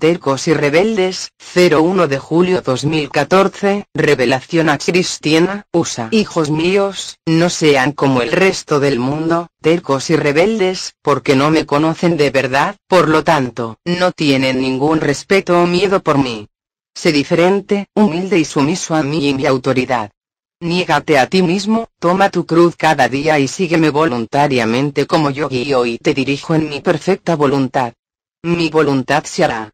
Tercos y Rebeldes, 01 de julio 2014, Revelación a Cristiana, USA. Hijos míos, no sean como el resto del mundo, tercos y rebeldes, porque no me conocen de verdad, por lo tanto, no tienen ningún respeto o miedo por mí. Sé diferente, humilde y sumiso a mí y mi autoridad. Niégate a ti mismo, toma tu cruz cada día y sígueme voluntariamente como yo guío y te dirijo en mi perfecta voluntad. Mi voluntad se hará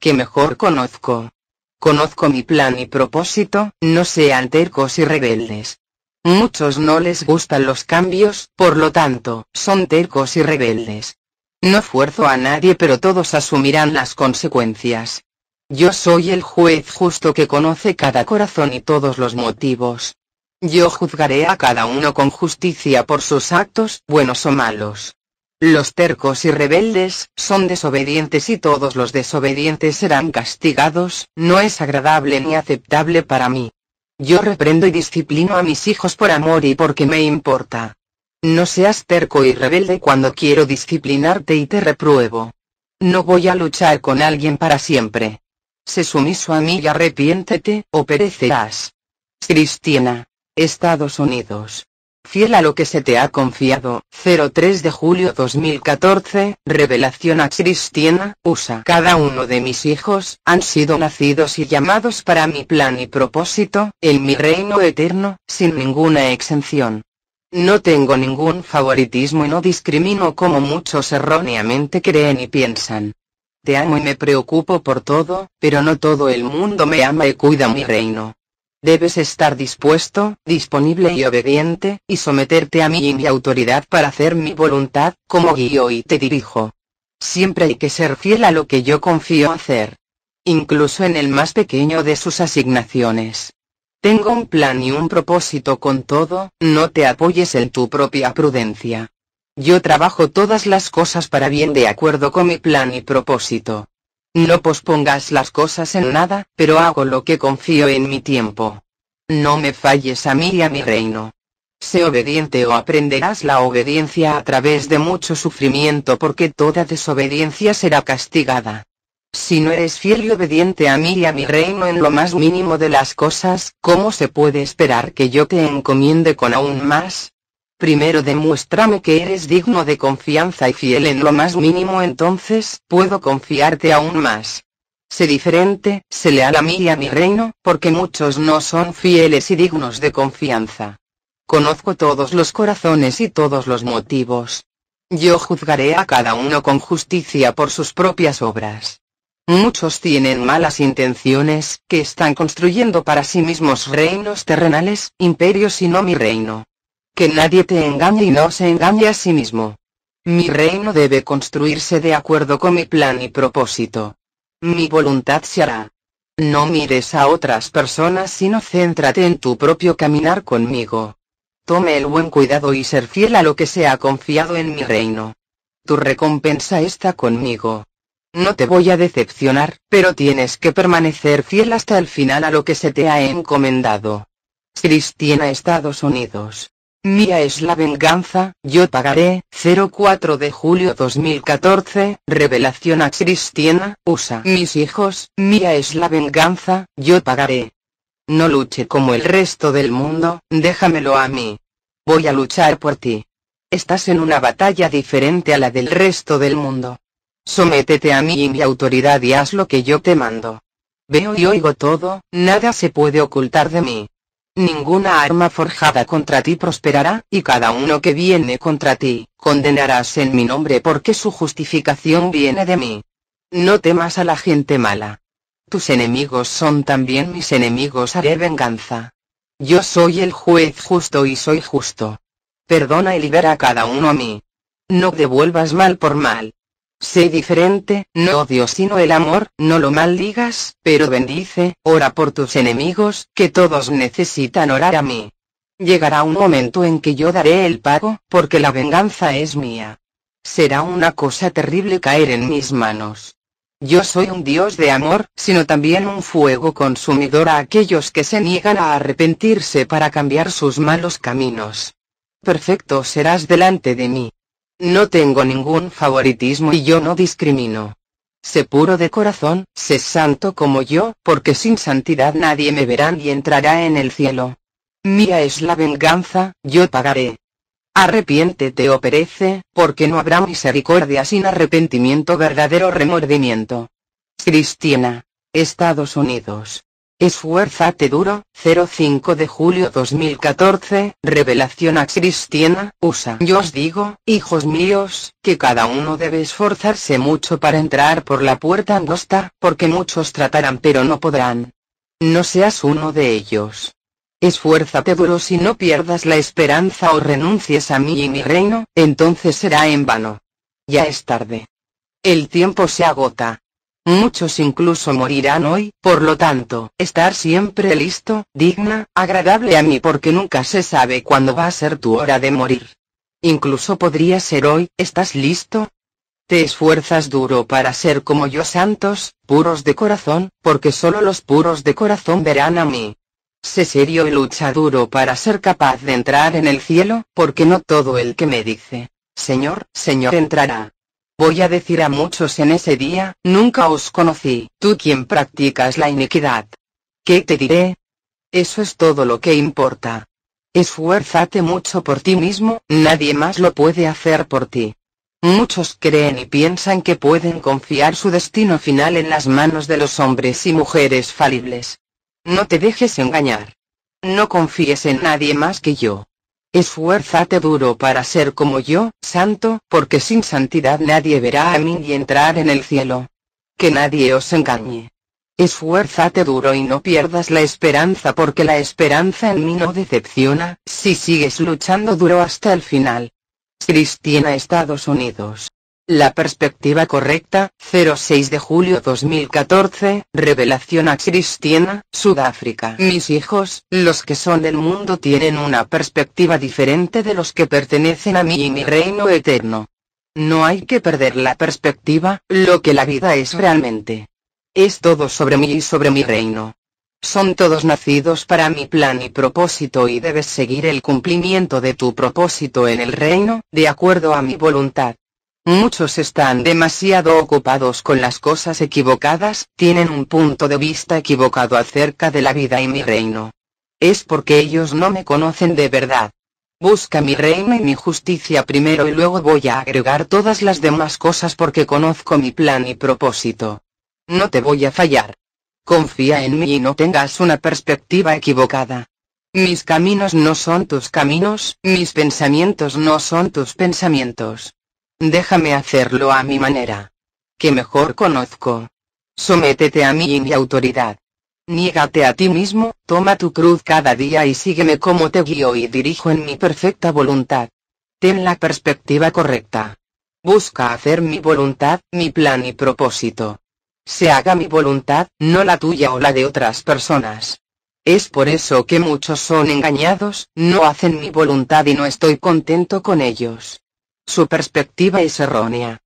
que mejor conozco. Conozco mi plan y propósito, no sean tercos y rebeldes. Muchos no les gustan los cambios, por lo tanto, son tercos y rebeldes. No fuerzo a nadie pero todos asumirán las consecuencias. Yo soy el juez justo que conoce cada corazón y todos los motivos. Yo juzgaré a cada uno con justicia por sus actos, buenos o malos. Los tercos y rebeldes, son desobedientes y todos los desobedientes serán castigados, no es agradable ni aceptable para mí. Yo reprendo y disciplino a mis hijos por amor y porque me importa. No seas terco y rebelde cuando quiero disciplinarte y te repruebo. No voy a luchar con alguien para siempre. Sé sumiso a mí y arrepiéntete, o perecerás. Cristiana. Estados Unidos. Fiel a lo que se te ha confiado. 03 de julio 2014. Revelación a Cristiana, USA. Cada uno de mis hijos han sido nacidos y llamados para mi plan y propósito, en mi reino eterno, sin ninguna exención. No tengo ningún favoritismo y no discrimino como muchos erróneamente creen y piensan. Te amo y me preocupo por todo, pero no todo el mundo me ama y cuida mi reino. Debes estar dispuesto, disponible y obediente, y someterte a mí y mi autoridad para hacer mi voluntad, como guío y te dirijo. Siempre hay que ser fiel a lo que yo confío hacer. Incluso en el más pequeño de sus asignaciones. Tengo un plan y un propósito con todo, no te apoyes en tu propia prudencia. Yo trabajo todas las cosas para bien de acuerdo con mi plan y propósito. No pospongas las cosas en nada, pero hago lo que confío en mi tiempo. No me falles a mí y a mi reino. Sé obediente o aprenderás la obediencia a través de mucho sufrimiento porque toda desobediencia será castigada. Si no eres fiel y obediente a mí y a mi reino en lo más mínimo de las cosas, ¿cómo se puede esperar que yo te encomiende con aún más? Primero demuéstrame que eres digno de confianza y fiel en lo más mínimo, entonces puedo confiarte aún más. Sé diferente, sé leal a mí y a mi reino, porque muchos no son fieles y dignos de confianza. Conozco todos los corazones y todos los motivos. Yo juzgaré a cada uno con justicia por sus propias obras. Muchos tienen malas intenciones, que están construyendo para sí mismos reinos terrenales, imperios y no mi reino que nadie te engañe y no se engañe a sí mismo. Mi reino debe construirse de acuerdo con mi plan y propósito. Mi voluntad se hará. No mires a otras personas sino céntrate en tu propio caminar conmigo. Tome el buen cuidado y ser fiel a lo que se ha confiado en mi reino. Tu recompensa está conmigo. No te voy a decepcionar, pero tienes que permanecer fiel hasta el final a lo que se te ha encomendado. Cristina Estados Unidos. Mía es la venganza, yo pagaré, 04 de julio 2014, revelación a Cristiana, USA. Mis hijos, mía es la venganza, yo pagaré. No luche como el resto del mundo, déjamelo a mí. Voy a luchar por ti. Estás en una batalla diferente a la del resto del mundo. Sométete a mí y mi autoridad y haz lo que yo te mando. Veo y oigo todo, nada se puede ocultar de mí ninguna arma forjada contra ti prosperará, y cada uno que viene contra ti, condenarás en mi nombre porque su justificación viene de mí. No temas a la gente mala. Tus enemigos son también mis enemigos, haré venganza. Yo soy el juez justo y soy justo. Perdona y libera a cada uno a mí. No devuelvas mal por mal, Sé diferente, no odio sino el amor, no lo maldigas, pero bendice, ora por tus enemigos, que todos necesitan orar a mí. Llegará un momento en que yo daré el pago, porque la venganza es mía. Será una cosa terrible caer en mis manos. Yo soy un Dios de amor, sino también un fuego consumidor a aquellos que se niegan a arrepentirse para cambiar sus malos caminos. Perfecto serás delante de mí. No tengo ningún favoritismo y yo no discrimino. Sé puro de corazón, sé santo como yo, porque sin santidad nadie me verá ni entrará en el cielo. Mía es la venganza, yo pagaré. Arrepiéntete o oh perece, porque no habrá misericordia sin arrepentimiento verdadero remordimiento. Cristiana. Estados Unidos. Esfuérzate duro, 05 de julio 2014, Revelación a Cristiana, USA. Yo os digo, hijos míos, que cada uno debe esforzarse mucho para entrar por la puerta angosta, porque muchos tratarán pero no podrán. No seas uno de ellos. Esfuérzate duro si no pierdas la esperanza o renuncies a mí y mi reino, entonces será en vano. Ya es tarde. El tiempo se agota. Muchos incluso morirán hoy, por lo tanto, estar siempre listo, digna, agradable a mí porque nunca se sabe cuándo va a ser tu hora de morir. Incluso podría ser hoy, ¿estás listo? Te esfuerzas duro para ser como yo santos, puros de corazón, porque solo los puros de corazón verán a mí. Sé serio y lucha duro para ser capaz de entrar en el cielo, porque no todo el que me dice, Señor, Señor entrará. Voy a decir a muchos en ese día, nunca os conocí, tú quien practicas la iniquidad. ¿Qué te diré? Eso es todo lo que importa. Esfuérzate mucho por ti mismo, nadie más lo puede hacer por ti. Muchos creen y piensan que pueden confiar su destino final en las manos de los hombres y mujeres falibles. No te dejes engañar. No confíes en nadie más que yo. Esfuérzate duro para ser como yo, santo, porque sin santidad nadie verá a mí y entrar en el cielo. Que nadie os engañe. Esfuérzate duro y no pierdas la esperanza porque la esperanza en mí no decepciona, si sigues luchando duro hasta el final. Cristina Estados Unidos. La perspectiva correcta, 06 de julio 2014, revelación a Cristiana, Sudáfrica. Mis hijos, los que son del mundo tienen una perspectiva diferente de los que pertenecen a mí y mi reino eterno. No hay que perder la perspectiva, lo que la vida es realmente. Es todo sobre mí y sobre mi reino. Son todos nacidos para mi plan y propósito y debes seguir el cumplimiento de tu propósito en el reino, de acuerdo a mi voluntad. Muchos están demasiado ocupados con las cosas equivocadas, tienen un punto de vista equivocado acerca de la vida y mi reino. Es porque ellos no me conocen de verdad. Busca mi reino y mi justicia primero y luego voy a agregar todas las demás cosas porque conozco mi plan y propósito. No te voy a fallar. Confía en mí y no tengas una perspectiva equivocada. Mis caminos no son tus caminos, mis pensamientos no son tus pensamientos. Déjame hacerlo a mi manera. Que mejor conozco. Sométete a mí y mi autoridad. Niégate a ti mismo, toma tu cruz cada día y sígueme como te guío y dirijo en mi perfecta voluntad. Ten la perspectiva correcta. Busca hacer mi voluntad, mi plan y propósito. Se haga mi voluntad, no la tuya o la de otras personas. Es por eso que muchos son engañados, no hacen mi voluntad y no estoy contento con ellos. Su perspectiva es errónea.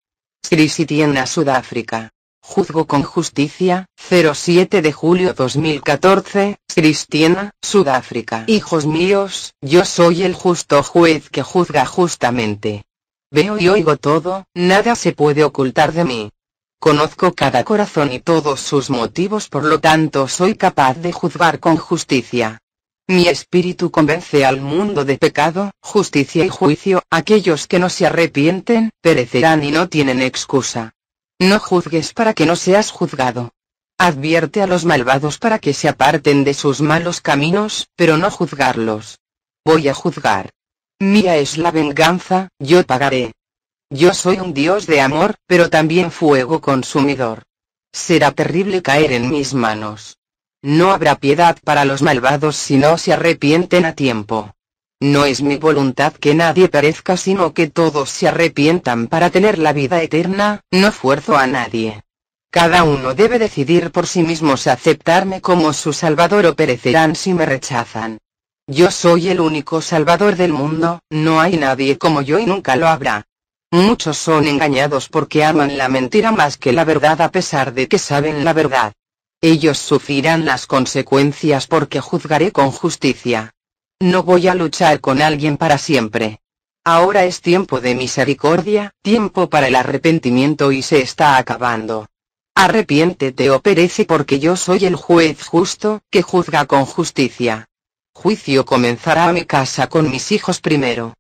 Cristiana Sudáfrica. Juzgo con justicia, 07 de julio 2014, Cristiana, Sudáfrica. Hijos míos, yo soy el justo juez que juzga justamente. Veo y oigo todo, nada se puede ocultar de mí. Conozco cada corazón y todos sus motivos por lo tanto soy capaz de juzgar con justicia. Mi espíritu convence al mundo de pecado, justicia y juicio, aquellos que no se arrepienten, perecerán y no tienen excusa. No juzgues para que no seas juzgado. Advierte a los malvados para que se aparten de sus malos caminos, pero no juzgarlos. Voy a juzgar. Mía es la venganza, yo pagaré. Yo soy un dios de amor, pero también fuego consumidor. Será terrible caer en mis manos. No habrá piedad para los malvados si no se arrepienten a tiempo. No es mi voluntad que nadie perezca sino que todos se arrepientan para tener la vida eterna, no fuerzo a nadie. Cada uno debe decidir por sí mismo si aceptarme como su salvador o perecerán si me rechazan. Yo soy el único salvador del mundo, no hay nadie como yo y nunca lo habrá. Muchos son engañados porque aman la mentira más que la verdad a pesar de que saben la verdad. Ellos sufrirán las consecuencias porque juzgaré con justicia. No voy a luchar con alguien para siempre. Ahora es tiempo de misericordia, tiempo para el arrepentimiento y se está acabando. Arrepiéntete o perece porque yo soy el juez justo, que juzga con justicia. Juicio comenzará a mi casa con mis hijos primero.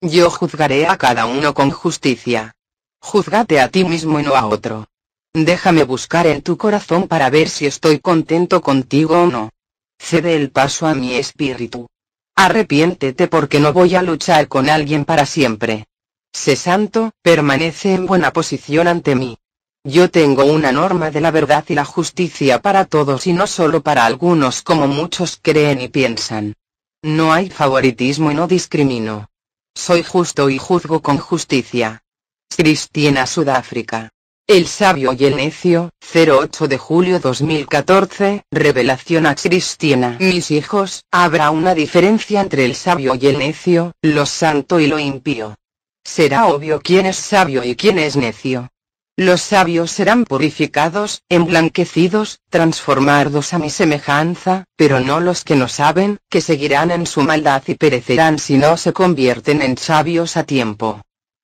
Yo juzgaré a cada uno con justicia. Juzgate a ti mismo y no a otro. Déjame buscar en tu corazón para ver si estoy contento contigo o no. Cede el paso a mi espíritu. Arrepiéntete porque no voy a luchar con alguien para siempre. Sé santo, permanece en buena posición ante mí. Yo tengo una norma de la verdad y la justicia para todos y no solo para algunos como muchos creen y piensan. No hay favoritismo y no discrimino. Soy justo y juzgo con justicia. Cristina Sudáfrica. El sabio y el necio, 08 de julio 2014, revelación a Cristiana. Mis hijos, habrá una diferencia entre el sabio y el necio, lo santo y lo impío. Será obvio quién es sabio y quién es necio. Los sabios serán purificados, emblanquecidos, transformados a mi semejanza, pero no los que no saben, que seguirán en su maldad y perecerán si no se convierten en sabios a tiempo.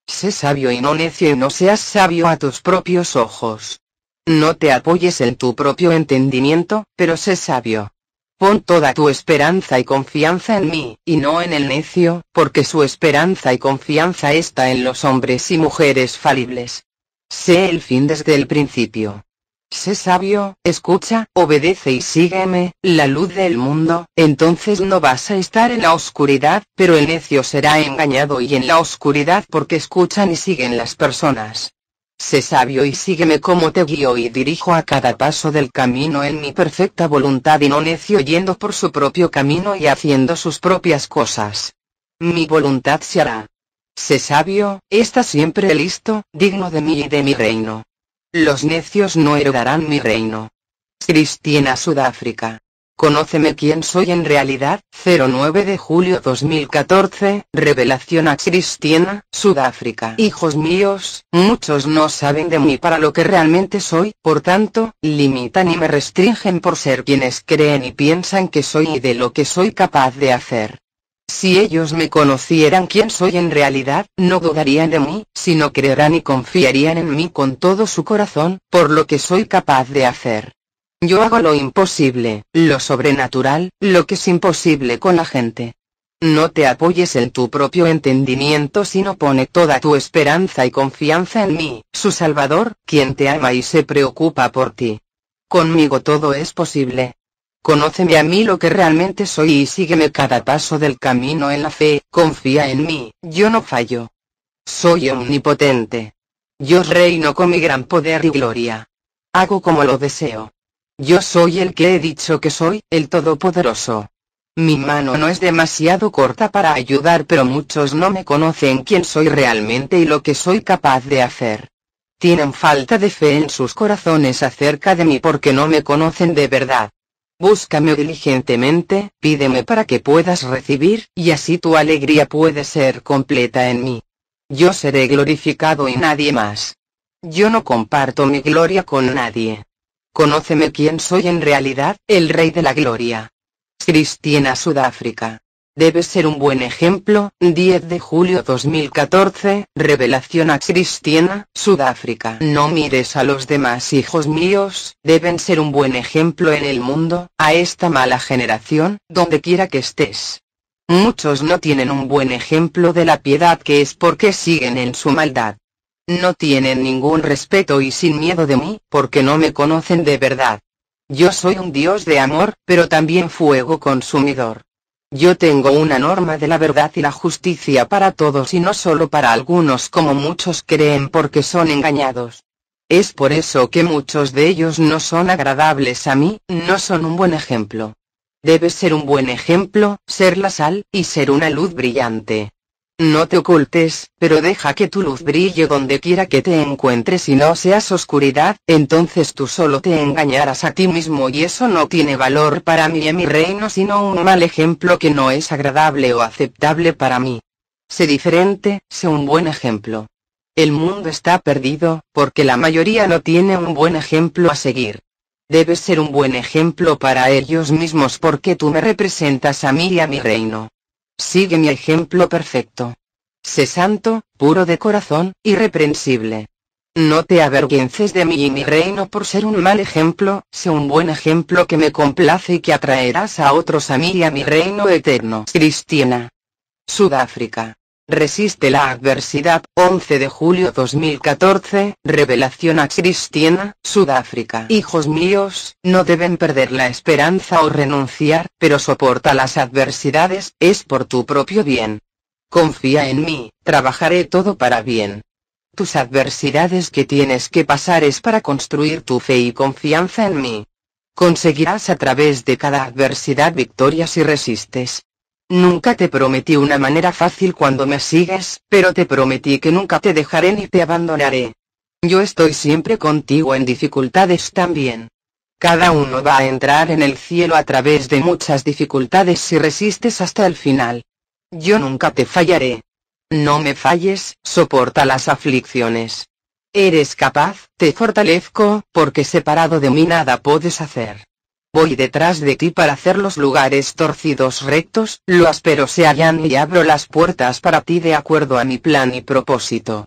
Sé sabio y no necio y no seas sabio a tus propios ojos. No te apoyes en tu propio entendimiento, pero sé sabio. Pon toda tu esperanza y confianza en mí, y no en el necio, porque su esperanza y confianza está en los hombres y mujeres falibles. Sé el fin desde el principio. Sé sabio, escucha, obedece y sígueme, la luz del mundo, entonces no vas a estar en la oscuridad, pero el necio será engañado y en la oscuridad porque escuchan y siguen las personas. Sé sabio y sígueme como te guío y dirijo a cada paso del camino en mi perfecta voluntad y no necio yendo por su propio camino y haciendo sus propias cosas. Mi voluntad se hará. Sé sabio, está siempre listo, digno de mí y de mi reino. Los necios no heredarán mi reino. Cristina Sudáfrica. Conóceme quién soy en realidad, 09 de julio 2014, revelación a Cristina, Sudáfrica. Hijos míos, muchos no saben de mí para lo que realmente soy, por tanto, limitan y me restringen por ser quienes creen y piensan que soy y de lo que soy capaz de hacer. Si ellos me conocieran quién soy en realidad, no dudarían de mí, sino creerán y confiarían en mí con todo su corazón, por lo que soy capaz de hacer. Yo hago lo imposible, lo sobrenatural, lo que es imposible con la gente. No te apoyes en tu propio entendimiento sino pone toda tu esperanza y confianza en mí, su Salvador, quien te ama y se preocupa por ti. Conmigo todo es posible. Conóceme a mí lo que realmente soy y sígueme cada paso del camino en la fe, confía en mí, yo no fallo. Soy omnipotente. Yo reino con mi gran poder y gloria. Hago como lo deseo. Yo soy el que he dicho que soy, el Todopoderoso. Mi mano no es demasiado corta para ayudar, pero muchos no me conocen quién soy realmente y lo que soy capaz de hacer. Tienen falta de fe en sus corazones acerca de mí porque no me conocen de verdad. Búscame diligentemente, pídeme para que puedas recibir, y así tu alegría puede ser completa en mí. Yo seré glorificado y nadie más. Yo no comparto mi gloria con nadie. Conóceme quién soy en realidad, el Rey de la Gloria. Cristina Sudáfrica. Debes ser un buen ejemplo. 10 de julio 2014. Revelación a Cristiana, Sudáfrica. No mires a los demás hijos míos, deben ser un buen ejemplo en el mundo, a esta mala generación, donde quiera que estés. Muchos no tienen un buen ejemplo de la piedad que es porque siguen en su maldad. No tienen ningún respeto y sin miedo de mí, porque no me conocen de verdad. Yo soy un dios de amor, pero también fuego consumidor. Yo tengo una norma de la verdad y la justicia para todos y no solo para algunos como muchos creen porque son engañados. Es por eso que muchos de ellos no son agradables a mí, no son un buen ejemplo. Debes ser un buen ejemplo, ser la sal, y ser una luz brillante. No te ocultes, pero deja que tu luz brille donde quiera que te encuentres y no seas oscuridad, entonces tú solo te engañarás a ti mismo y eso no tiene valor para mí y mi reino sino un mal ejemplo que no es agradable o aceptable para mí. Sé diferente, sé un buen ejemplo. El mundo está perdido, porque la mayoría no tiene un buen ejemplo a seguir. Debes ser un buen ejemplo para ellos mismos porque tú me representas a mí y a mi reino. Sigue mi ejemplo perfecto. Sé santo, puro de corazón, irreprensible. No te avergüences de mí y mi reino por ser un mal ejemplo, sé un buen ejemplo que me complace y que atraerás a otros a mí y a mi reino eterno. Cristina. Sudáfrica. Resiste la adversidad, 11 de julio 2014, revelación a Cristiana, Sudáfrica. Hijos míos, no deben perder la esperanza o renunciar, pero soporta las adversidades, es por tu propio bien. Confía en mí, trabajaré todo para bien. Tus adversidades que tienes que pasar es para construir tu fe y confianza en mí. Conseguirás a través de cada adversidad victoria si resistes. Nunca te prometí una manera fácil cuando me sigues, pero te prometí que nunca te dejaré ni te abandonaré. Yo estoy siempre contigo en dificultades también. Cada uno va a entrar en el cielo a través de muchas dificultades si resistes hasta el final. Yo nunca te fallaré. No me falles, soporta las aflicciones. Eres capaz, te fortalezco, porque separado de mí nada puedes hacer. Voy detrás de ti para hacer los lugares torcidos rectos, lo áspero se hallan y abro las puertas para ti de acuerdo a mi plan y propósito.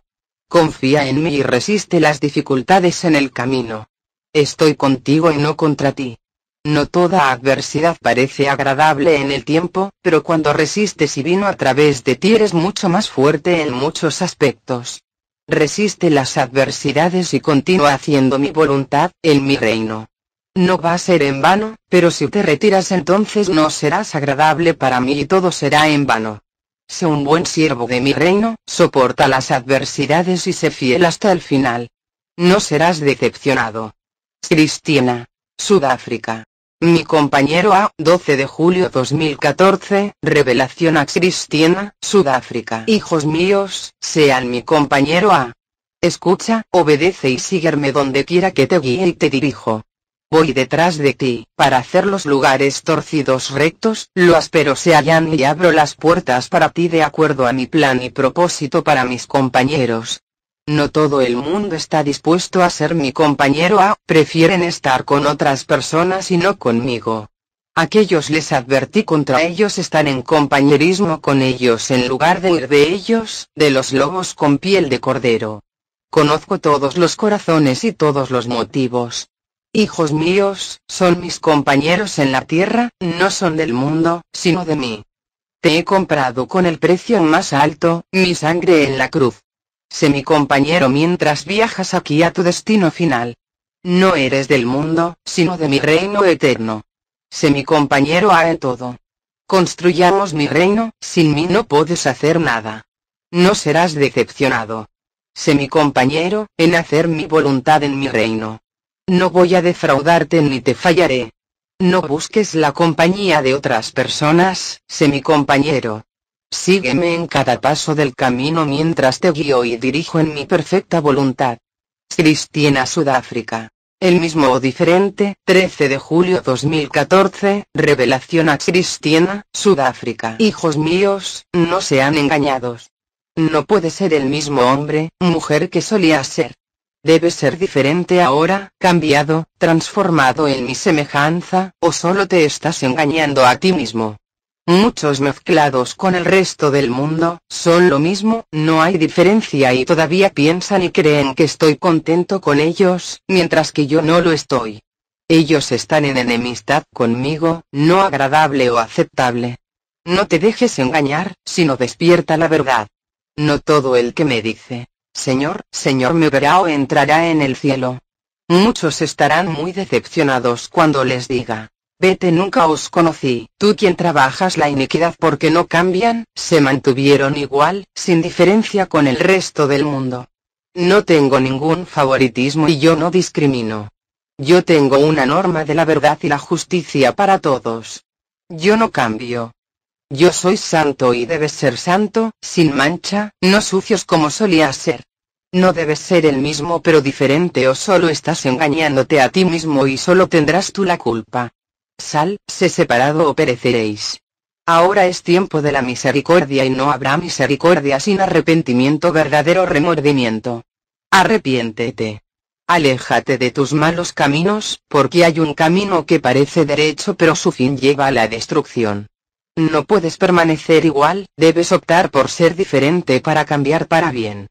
Confía en mí y resiste las dificultades en el camino. Estoy contigo y no contra ti. No toda adversidad parece agradable en el tiempo, pero cuando resistes y vino a través de ti eres mucho más fuerte en muchos aspectos. Resiste las adversidades y continúa haciendo mi voluntad, en mi reino. No va a ser en vano, pero si te retiras entonces no serás agradable para mí y todo será en vano. Sé un buen siervo de mi reino, soporta las adversidades y sé fiel hasta el final. No serás decepcionado. Cristina. Sudáfrica. Mi compañero A, 12 de julio 2014, revelación a Cristina, Sudáfrica. Hijos míos, sean mi compañero A. Escucha, obedece y sígueme donde quiera que te guíe y te dirijo voy detrás de ti, para hacer los lugares torcidos rectos, lo espero se hallan y abro las puertas para ti de acuerdo a mi plan y propósito para mis compañeros. No todo el mundo está dispuesto a ser mi compañero a, ah, prefieren estar con otras personas y no conmigo. Aquellos les advertí contra ellos están en compañerismo con ellos en lugar de huir de ellos, de los lobos con piel de cordero. Conozco todos los corazones y todos los motivos, Hijos míos, son mis compañeros en la tierra, no son del mundo, sino de mí. Te he comprado con el precio más alto, mi sangre en la cruz. Sé mi compañero mientras viajas aquí a tu destino final. No eres del mundo, sino de mi reino eterno. Sé mi compañero en todo. Construyamos mi reino, sin mí no puedes hacer nada. No serás decepcionado. Sé mi compañero, en hacer mi voluntad en mi reino. No voy a defraudarte ni te fallaré. No busques la compañía de otras personas, sé mi compañero. Sígueme en cada paso del camino mientras te guío y dirijo en mi perfecta voluntad. Cristina Sudáfrica. El mismo o diferente, 13 de julio 2014, revelación a Cristina, Sudáfrica. Hijos míos, no sean engañados. No puede ser el mismo hombre, mujer que solía ser debe ser diferente ahora, cambiado, transformado en mi semejanza, o solo te estás engañando a ti mismo. Muchos mezclados con el resto del mundo, son lo mismo, no hay diferencia y todavía piensan y creen que estoy contento con ellos, mientras que yo no lo estoy. Ellos están en enemistad conmigo, no agradable o aceptable. No te dejes engañar, sino despierta la verdad. No todo el que me dice, Señor, Señor me verá o entrará en el cielo. Muchos estarán muy decepcionados cuando les diga, Vete nunca os conocí, tú quien trabajas la iniquidad porque no cambian, se mantuvieron igual, sin diferencia con el resto del mundo. No tengo ningún favoritismo y yo no discrimino. Yo tengo una norma de la verdad y la justicia para todos. Yo no cambio. Yo soy santo y debes ser santo, sin mancha, no sucios como solías ser. No debes ser el mismo pero diferente o solo estás engañándote a ti mismo y solo tendrás tú la culpa. Sal, sé separado o pereceréis. Ahora es tiempo de la misericordia y no habrá misericordia sin arrepentimiento verdadero remordimiento. Arrepiéntete. Aléjate de tus malos caminos, porque hay un camino que parece derecho pero su fin lleva a la destrucción. No puedes permanecer igual, debes optar por ser diferente para cambiar para bien.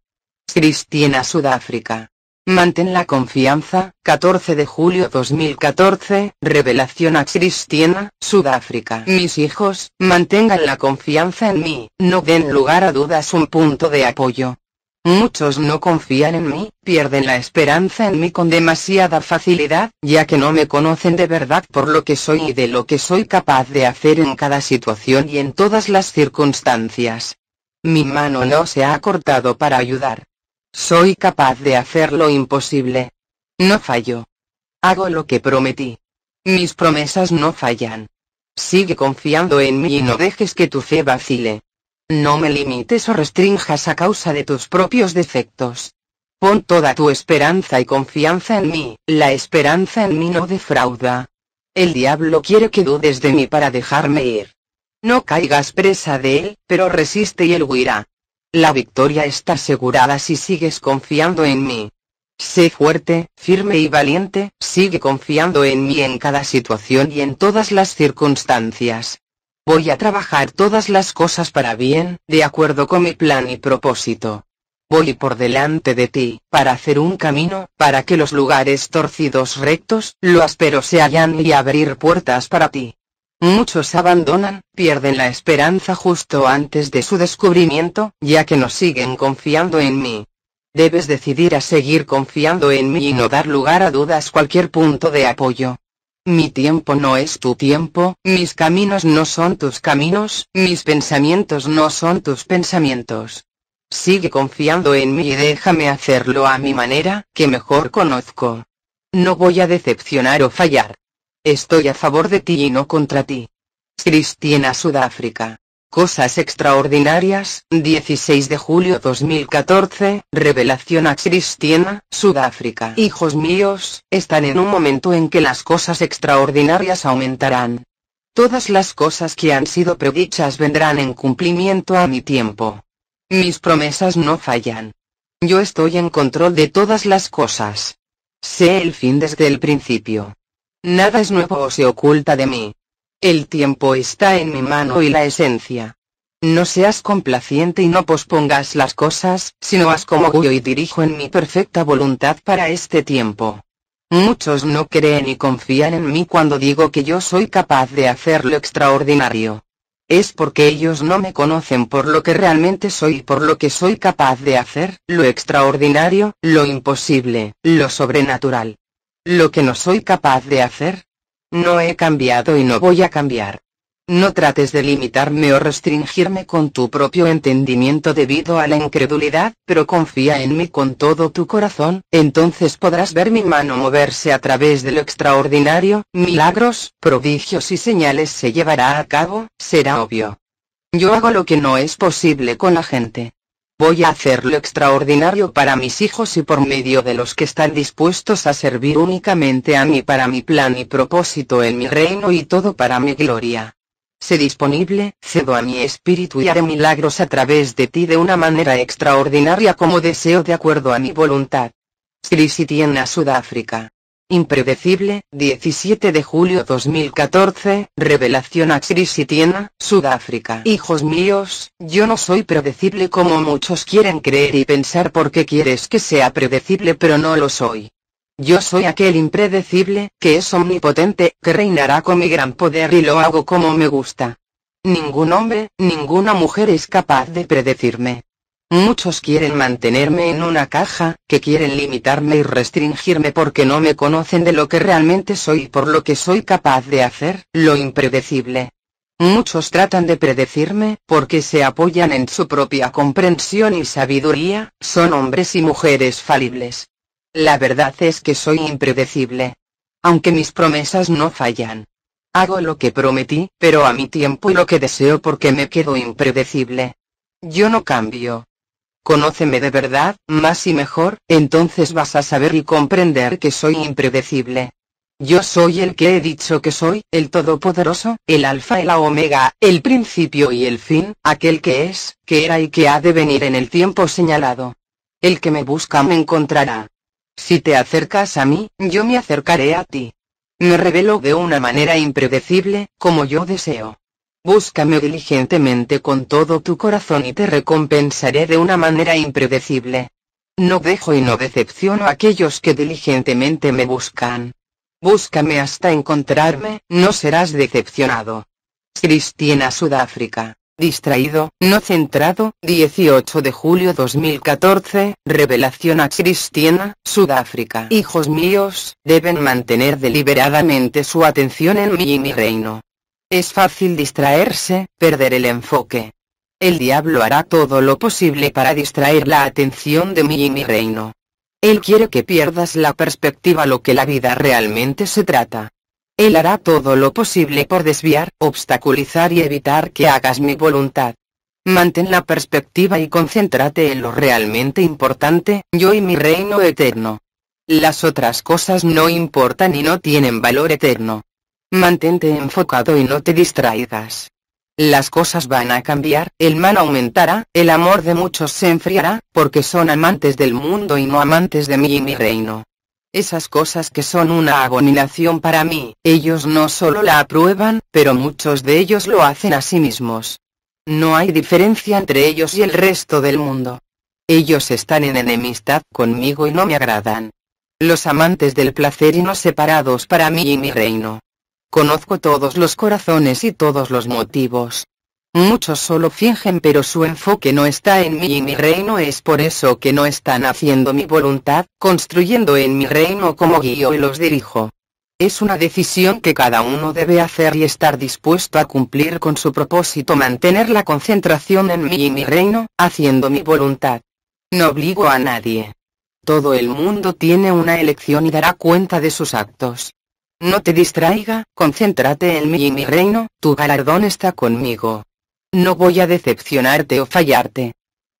Cristina Sudáfrica. Mantén la confianza, 14 de julio 2014, revelación a Cristina, Sudáfrica. Mis hijos, mantengan la confianza en mí, no den lugar a dudas. Un punto de apoyo, Muchos no confían en mí, pierden la esperanza en mí con demasiada facilidad, ya que no me conocen de verdad por lo que soy y de lo que soy capaz de hacer en cada situación y en todas las circunstancias. Mi mano no se ha cortado para ayudar. Soy capaz de hacer lo imposible. No fallo. Hago lo que prometí. Mis promesas no fallan. Sigue confiando en mí y no dejes que tu fe vacile. No me limites o restrinjas a causa de tus propios defectos. Pon toda tu esperanza y confianza en mí, la esperanza en mí no defrauda. El diablo quiere que dudes de mí para dejarme ir. No caigas presa de él, pero resiste y él huirá. La victoria está asegurada si sigues confiando en mí. Sé fuerte, firme y valiente, sigue confiando en mí en cada situación y en todas las circunstancias. Voy a trabajar todas las cosas para bien, de acuerdo con mi plan y propósito. Voy por delante de ti, para hacer un camino, para que los lugares torcidos rectos, lo áspero se hallan y abrir puertas para ti. Muchos abandonan, pierden la esperanza justo antes de su descubrimiento, ya que no siguen confiando en mí. Debes decidir a seguir confiando en mí y no dar lugar a dudas cualquier punto de apoyo. Mi tiempo no es tu tiempo, mis caminos no son tus caminos, mis pensamientos no son tus pensamientos. Sigue confiando en mí y déjame hacerlo a mi manera, que mejor conozco. No voy a decepcionar o fallar. Estoy a favor de ti y no contra ti. Cristina Sudáfrica. Cosas Extraordinarias, 16 de julio 2014, Revelación a Cristiana, Sudáfrica. Hijos míos, están en un momento en que las cosas extraordinarias aumentarán. Todas las cosas que han sido predichas vendrán en cumplimiento a mi tiempo. Mis promesas no fallan. Yo estoy en control de todas las cosas. Sé el fin desde el principio. Nada es nuevo o se oculta de mí. El tiempo está en mi mano y la esencia. No seas complaciente y no pospongas las cosas, sino haz como yo y dirijo en mi perfecta voluntad para este tiempo. Muchos no creen y confían en mí cuando digo que yo soy capaz de hacer lo extraordinario. Es porque ellos no me conocen por lo que realmente soy y por lo que soy capaz de hacer, lo extraordinario, lo imposible, lo sobrenatural. Lo que no soy capaz de hacer, no he cambiado y no voy a cambiar. No trates de limitarme o restringirme con tu propio entendimiento debido a la incredulidad, pero confía en mí con todo tu corazón, entonces podrás ver mi mano moverse a través de lo extraordinario, milagros, prodigios y señales se llevará a cabo, será obvio. Yo hago lo que no es posible con la gente. Voy a hacer lo extraordinario para mis hijos y por medio de los que están dispuestos a servir únicamente a mí para mi plan y propósito en mi reino y todo para mi gloria. Sé disponible, cedo a mi espíritu y haré milagros a través de ti de una manera extraordinaria como deseo de acuerdo a mi voluntad. Sri en Sudáfrica. Impredecible, 17 de julio 2014, revelación a Sudáfrica. Hijos míos, yo no soy predecible como muchos quieren creer y pensar porque quieres que sea predecible pero no lo soy. Yo soy aquel impredecible, que es omnipotente, que reinará con mi gran poder y lo hago como me gusta. Ningún hombre, ninguna mujer es capaz de predecirme. Muchos quieren mantenerme en una caja, que quieren limitarme y restringirme porque no me conocen de lo que realmente soy y por lo que soy capaz de hacer, lo impredecible. Muchos tratan de predecirme, porque se apoyan en su propia comprensión y sabiduría, son hombres y mujeres falibles. La verdad es que soy impredecible. Aunque mis promesas no fallan. Hago lo que prometí, pero a mi tiempo y lo que deseo porque me quedo impredecible. Yo no cambio, Conóceme de verdad, más y mejor, entonces vas a saber y comprender que soy impredecible. Yo soy el que he dicho que soy, el Todopoderoso, el Alfa y la Omega, el principio y el fin, aquel que es, que era y que ha de venir en el tiempo señalado. El que me busca me encontrará. Si te acercas a mí, yo me acercaré a ti. Me revelo de una manera impredecible, como yo deseo. Búscame diligentemente con todo tu corazón y te recompensaré de una manera impredecible. No dejo y no decepciono a aquellos que diligentemente me buscan. Búscame hasta encontrarme, no serás decepcionado. Cristina Sudáfrica. Distraído, no centrado, 18 de julio 2014, revelación a Cristina, Sudáfrica. Hijos míos, deben mantener deliberadamente su atención en mí y mi reino. Es fácil distraerse, perder el enfoque. El diablo hará todo lo posible para distraer la atención de mí y mi reino. Él quiere que pierdas la perspectiva lo que la vida realmente se trata. Él hará todo lo posible por desviar, obstaculizar y evitar que hagas mi voluntad. Mantén la perspectiva y concéntrate en lo realmente importante, yo y mi reino eterno. Las otras cosas no importan y no tienen valor eterno. Mantente enfocado y no te distraigas. Las cosas van a cambiar, el mal aumentará, el amor de muchos se enfriará, porque son amantes del mundo y no amantes de mí y mi reino. Esas cosas que son una abominación para mí, ellos no solo la aprueban, pero muchos de ellos lo hacen a sí mismos. No hay diferencia entre ellos y el resto del mundo. Ellos están en enemistad conmigo y no me agradan. Los amantes del placer y no separados para mí y mi reino. Conozco todos los corazones y todos los motivos. Muchos solo fingen pero su enfoque no está en mí y mi reino es por eso que no están haciendo mi voluntad, construyendo en mi reino como guío y los dirijo. Es una decisión que cada uno debe hacer y estar dispuesto a cumplir con su propósito mantener la concentración en mí y mi reino, haciendo mi voluntad. No obligo a nadie. Todo el mundo tiene una elección y dará cuenta de sus actos. No te distraiga, concéntrate en mí y mi reino, tu galardón está conmigo. No voy a decepcionarte o fallarte.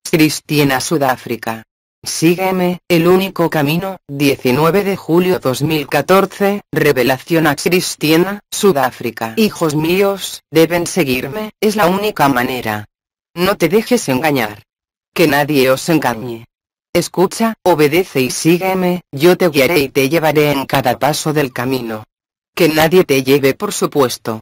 Cristina Sudáfrica. Sígueme, el único camino, 19 de julio 2014, revelación a Cristina, Sudáfrica. Hijos míos, deben seguirme, es la única manera. No te dejes engañar. Que nadie os engañe. Escucha, obedece y sígueme, yo te guiaré y te llevaré en cada paso del camino. Que nadie te lleve por supuesto.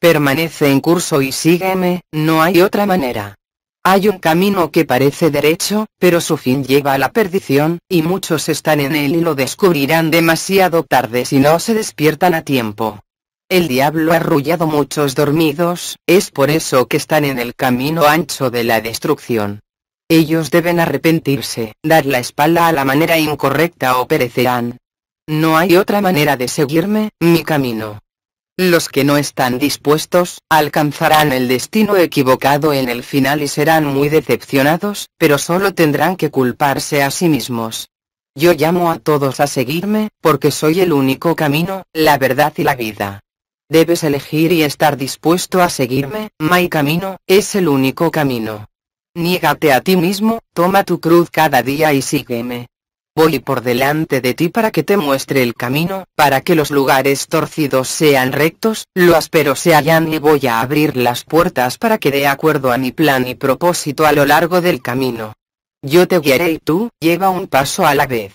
Permanece en curso y sígueme, no hay otra manera. Hay un camino que parece derecho, pero su fin lleva a la perdición, y muchos están en él y lo descubrirán demasiado tarde si no se despiertan a tiempo. El diablo ha arrullado muchos dormidos, es por eso que están en el camino ancho de la destrucción. Ellos deben arrepentirse, dar la espalda a la manera incorrecta o perecerán. No hay otra manera de seguirme, mi camino. Los que no están dispuestos, alcanzarán el destino equivocado en el final y serán muy decepcionados, pero solo tendrán que culparse a sí mismos. Yo llamo a todos a seguirme, porque soy el único camino, la verdad y la vida. Debes elegir y estar dispuesto a seguirme, mi camino, es el único camino. Niégate a ti mismo, toma tu cruz cada día y sígueme. Voy por delante de ti para que te muestre el camino, para que los lugares torcidos sean rectos, lo áspero se hallan y voy a abrir las puertas para que de acuerdo a mi plan y propósito a lo largo del camino. Yo te guiaré y tú, lleva un paso a la vez.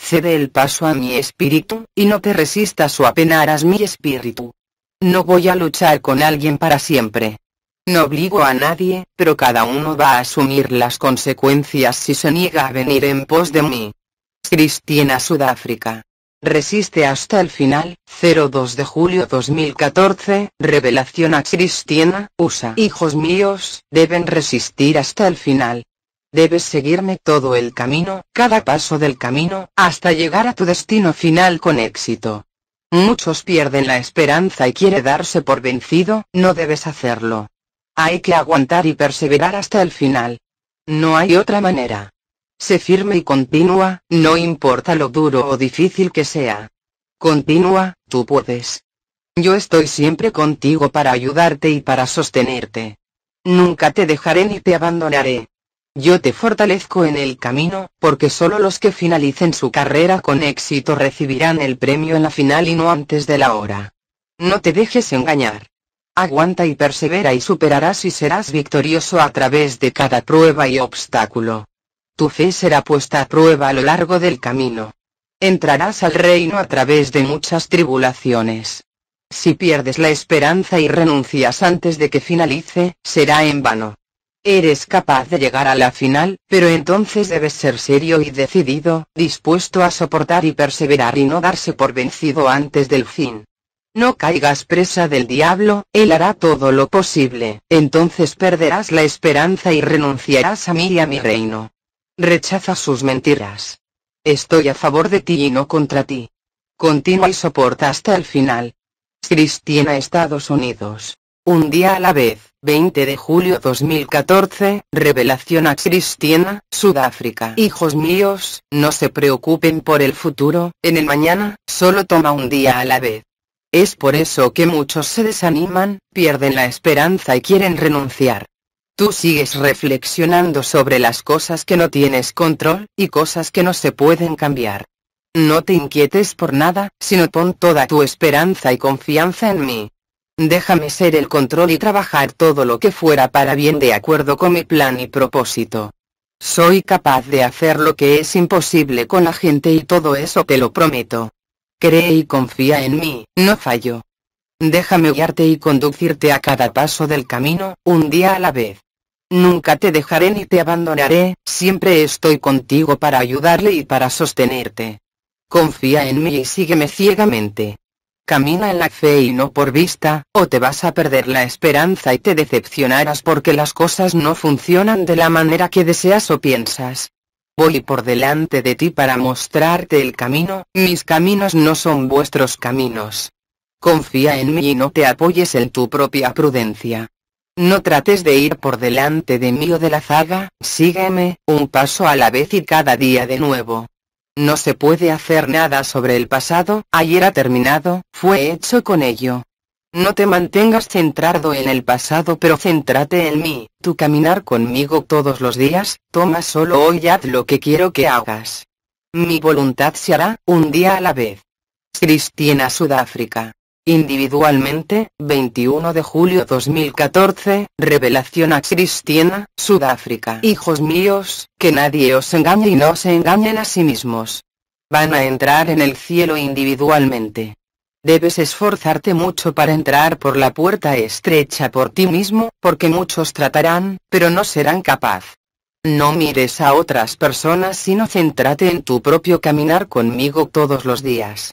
Cede el paso a mi espíritu, y no te resistas o apenarás mi espíritu. No voy a luchar con alguien para siempre. No obligo a nadie, pero cada uno va a asumir las consecuencias si se niega a venir en pos de mí. Cristina Sudáfrica. Resiste hasta el final, 02 de julio 2014, revelación a Cristina, USA. Hijos míos, deben resistir hasta el final. Debes seguirme todo el camino, cada paso del camino, hasta llegar a tu destino final con éxito. Muchos pierden la esperanza y quiere darse por vencido, no debes hacerlo. Hay que aguantar y perseverar hasta el final. No hay otra manera. Sé firme y continúa, no importa lo duro o difícil que sea. Continúa, tú puedes. Yo estoy siempre contigo para ayudarte y para sostenerte. Nunca te dejaré ni te abandonaré. Yo te fortalezco en el camino, porque solo los que finalicen su carrera con éxito recibirán el premio en la final y no antes de la hora. No te dejes engañar. Aguanta y persevera y superarás y serás victorioso a través de cada prueba y obstáculo. Tu fe será puesta a prueba a lo largo del camino. Entrarás al reino a través de muchas tribulaciones. Si pierdes la esperanza y renuncias antes de que finalice, será en vano. Eres capaz de llegar a la final, pero entonces debes ser serio y decidido, dispuesto a soportar y perseverar y no darse por vencido antes del fin. No caigas presa del diablo, él hará todo lo posible, entonces perderás la esperanza y renunciarás a mí y a mi reino. Rechaza sus mentiras. Estoy a favor de ti y no contra ti. Continúa y soporta hasta el final. Cristina, Estados Unidos. Un día a la vez, 20 de julio 2014, revelación a Cristina, Sudáfrica. Hijos míos, no se preocupen por el futuro, en el mañana, solo toma un día a la vez. Es por eso que muchos se desaniman, pierden la esperanza y quieren renunciar. Tú sigues reflexionando sobre las cosas que no tienes control, y cosas que no se pueden cambiar. No te inquietes por nada, sino pon toda tu esperanza y confianza en mí. Déjame ser el control y trabajar todo lo que fuera para bien de acuerdo con mi plan y propósito. Soy capaz de hacer lo que es imposible con la gente y todo eso te lo prometo. Cree y confía en mí, no fallo. Déjame guiarte y conducirte a cada paso del camino, un día a la vez. Nunca te dejaré ni te abandonaré, siempre estoy contigo para ayudarle y para sostenerte. Confía en mí y sígueme ciegamente. Camina en la fe y no por vista, o te vas a perder la esperanza y te decepcionarás porque las cosas no funcionan de la manera que deseas o piensas. Voy por delante de ti para mostrarte el camino, mis caminos no son vuestros caminos. Confía en mí y no te apoyes en tu propia prudencia. No trates de ir por delante de mí o de la zaga, sígueme, un paso a la vez y cada día de nuevo. No se puede hacer nada sobre el pasado, ayer ha terminado, fue hecho con ello. No te mantengas centrado en el pasado pero céntrate en mí, tu caminar conmigo todos los días, toma solo hoy haz lo que quiero que hagas. Mi voluntad se hará, un día a la vez. Cristina Sudáfrica Individualmente, 21 de julio 2014, revelación a Cristiana, Sudáfrica. Hijos míos, que nadie os engañe y no se engañen a sí mismos. Van a entrar en el cielo individualmente. Debes esforzarte mucho para entrar por la puerta estrecha por ti mismo, porque muchos tratarán, pero no serán capaz. No mires a otras personas sino céntrate en tu propio caminar conmigo todos los días.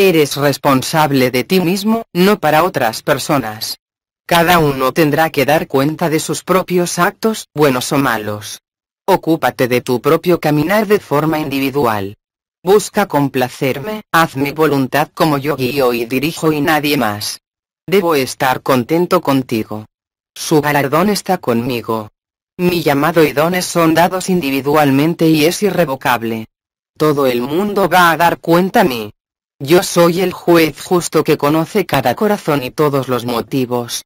Eres responsable de ti mismo, no para otras personas. Cada uno tendrá que dar cuenta de sus propios actos, buenos o malos. Ocúpate de tu propio caminar de forma individual. Busca complacerme, haz mi voluntad como yo guío y dirijo y nadie más. Debo estar contento contigo. Su galardón está conmigo. Mi llamado y dones son dados individualmente y es irrevocable. Todo el mundo va a dar cuenta a mí. Yo soy el juez justo que conoce cada corazón y todos los motivos.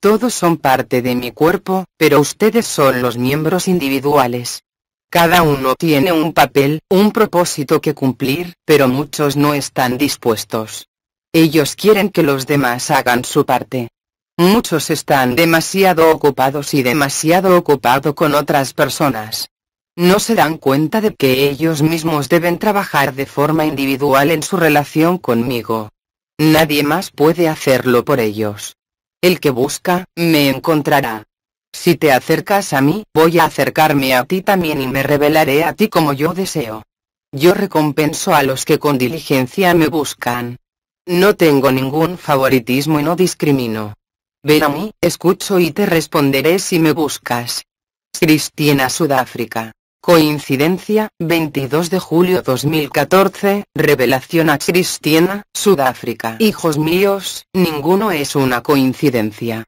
Todos son parte de mi cuerpo, pero ustedes son los miembros individuales. Cada uno tiene un papel, un propósito que cumplir, pero muchos no están dispuestos. Ellos quieren que los demás hagan su parte. Muchos están demasiado ocupados y demasiado ocupado con otras personas no se dan cuenta de que ellos mismos deben trabajar de forma individual en su relación conmigo. Nadie más puede hacerlo por ellos. El que busca, me encontrará. Si te acercas a mí, voy a acercarme a ti también y me revelaré a ti como yo deseo. Yo recompenso a los que con diligencia me buscan. No tengo ningún favoritismo y no discrimino. Ven a mí, escucho y te responderé si me buscas. Cristina Sudáfrica. Coincidencia, 22 de julio 2014, revelación a Cristiana, Sudáfrica. Hijos míos, ninguno es una coincidencia.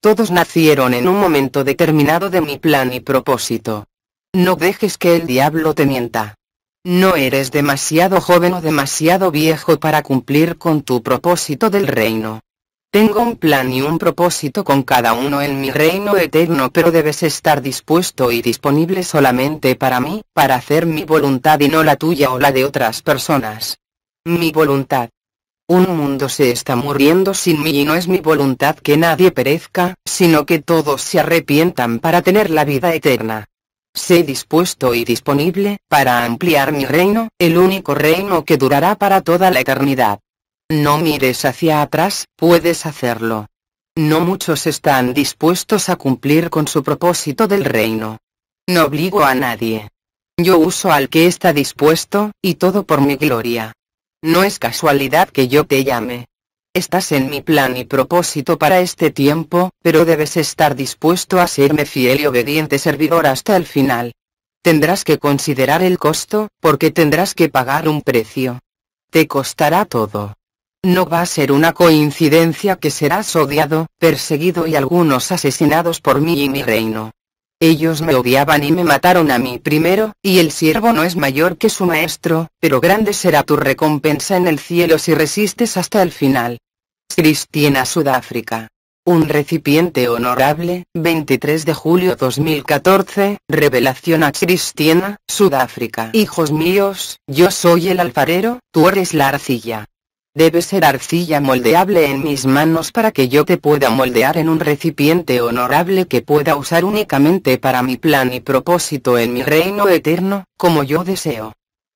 Todos nacieron en un momento determinado de mi plan y propósito. No dejes que el diablo te mienta. No eres demasiado joven o demasiado viejo para cumplir con tu propósito del reino. Tengo un plan y un propósito con cada uno en mi reino eterno, pero debes estar dispuesto y disponible solamente para mí, para hacer mi voluntad y no la tuya o la de otras personas. Mi voluntad. Un mundo se está muriendo sin mí y no es mi voluntad que nadie perezca, sino que todos se arrepientan para tener la vida eterna. Sé dispuesto y disponible para ampliar mi reino, el único reino que durará para toda la eternidad. No mires hacia atrás, puedes hacerlo. No muchos están dispuestos a cumplir con su propósito del reino. No obligo a nadie. Yo uso al que está dispuesto, y todo por mi gloria. No es casualidad que yo te llame. Estás en mi plan y propósito para este tiempo, pero debes estar dispuesto a serme fiel y obediente servidor hasta el final. Tendrás que considerar el costo, porque tendrás que pagar un precio. Te costará todo. No va a ser una coincidencia que serás odiado, perseguido y algunos asesinados por mí y mi reino. Ellos me odiaban y me mataron a mí primero, y el siervo no es mayor que su maestro, pero grande será tu recompensa en el cielo si resistes hasta el final. Cristina Sudáfrica. Un recipiente honorable, 23 de julio 2014, revelación a Cristina, Sudáfrica. Hijos míos, yo soy el alfarero, tú eres la arcilla. Debe ser arcilla moldeable en mis manos para que yo te pueda moldear en un recipiente honorable que pueda usar únicamente para mi plan y propósito en mi reino eterno, como yo deseo.